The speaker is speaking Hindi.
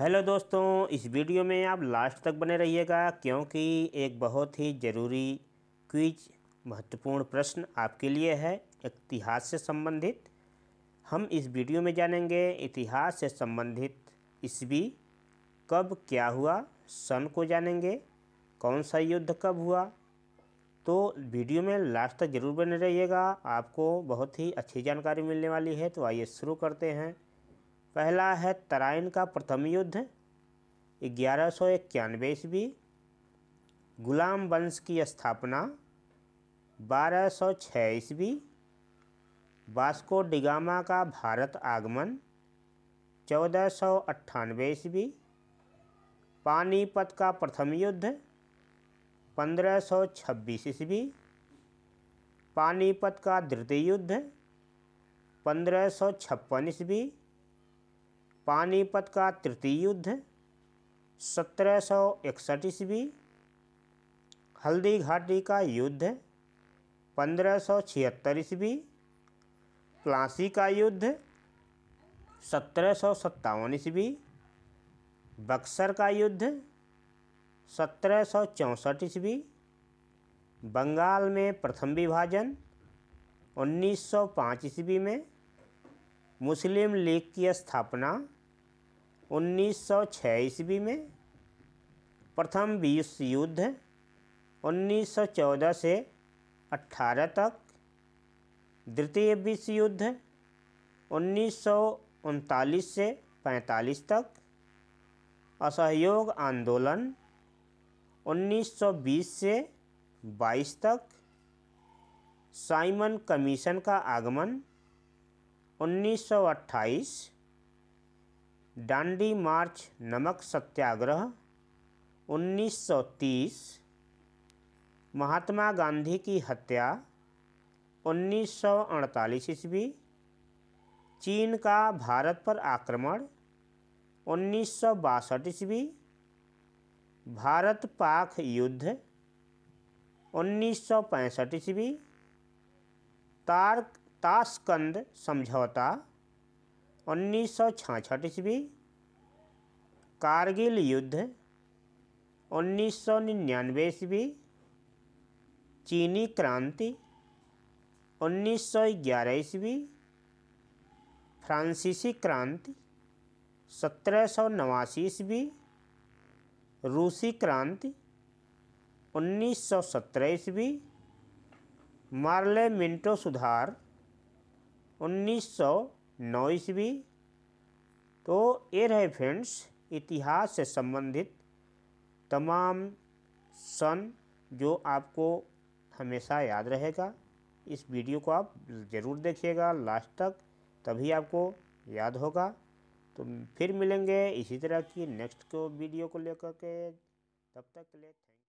हेलो दोस्तों इस वीडियो में आप लास्ट तक बने रहिएगा क्योंकि एक बहुत ही ज़रूरी क्विज महत्वपूर्ण प्रश्न आपके लिए है इतिहास से संबंधित हम इस वीडियो में जानेंगे इतिहास से संबंधित ईस्वी कब क्या हुआ सन को जानेंगे कौन सा युद्ध कब हुआ तो वीडियो में लास्ट तक ज़रूर बने रहिएगा आपको बहुत ही अच्छी जानकारी मिलने वाली है तो आइए शुरू करते हैं पहला है तराइन का प्रथम युद्ध ग्यारह सौ इक्यानवे ईस्वी गुलाम वंश की स्थापना बारह सौ छः ईस्वी वास्को डिगामा का भारत आगमन चौदह सौ अट्ठानवे ईस्वी पानीपत का प्रथम युद्ध पंद्रह सौ छब्बीस ईस्वी पानीपत का द्वितीय युद्ध पंद्रह सौ छप्पन ईस्वी पानीपत का तृतीय युद्ध सत्रह सौ इकसठ ईस्वी हल्दी घाटी का युद्ध पंद्रह सौ छिहत्तर ईस्वी प्लासी का युद्ध सत्रह सौ सत्तावन ईस्वी बक्सर का युद्ध सत्रह सौ चौंसठ ईस्वी बंगाल में प्रथम विभाजन उन्नीस सौ पाँच ईस्वी में मुस्लिम लीग की स्थापना उन्नीस सौ छः ईस्वी में प्रथम विश्व युद्ध 1914 से 18 तक द्वितीय विश्व युद्ध उन्नीस से 45 तक असहयोग आंदोलन 1920 से 22 तक साइमन कमीशन का आगमन 1928 डांडी मार्च नमक सत्याग्रह 1930 महात्मा गांधी की हत्या 1948 ईस्वी चीन का भारत पर आक्रमण उन्नीस सौ बासठ ईस्वी भारत पाक युद्ध उन्नीस सौ पैंसठ ईस्वी तार ताशकंद समझौता उन्नीस सौ छाछठ ईस्वी कारगिल युद्ध उन्नीस सौ निन्यानवे ईस्वी चीनी क्रांति उन्नीस सौ ग्यारह ईस्वी फ्रांसीसी क्रांति सत्रह सौ नवासी ईस्वी रूसी क्रांति उन्नीस सौ सत्रह ईस्वी मार्ले मिंटो सुधार उन्नीस सौ नॉइस भी तो ये रहे फ्रेंड्स इतिहास से संबंधित तमाम सन जो आपको हमेशा याद रहेगा इस वीडियो को आप ज़रूर देखिएगा लास्ट तक तभी आपको याद होगा तो फिर मिलेंगे इसी तरह की नेक्स्ट को वीडियो को लेकर के तब तक ले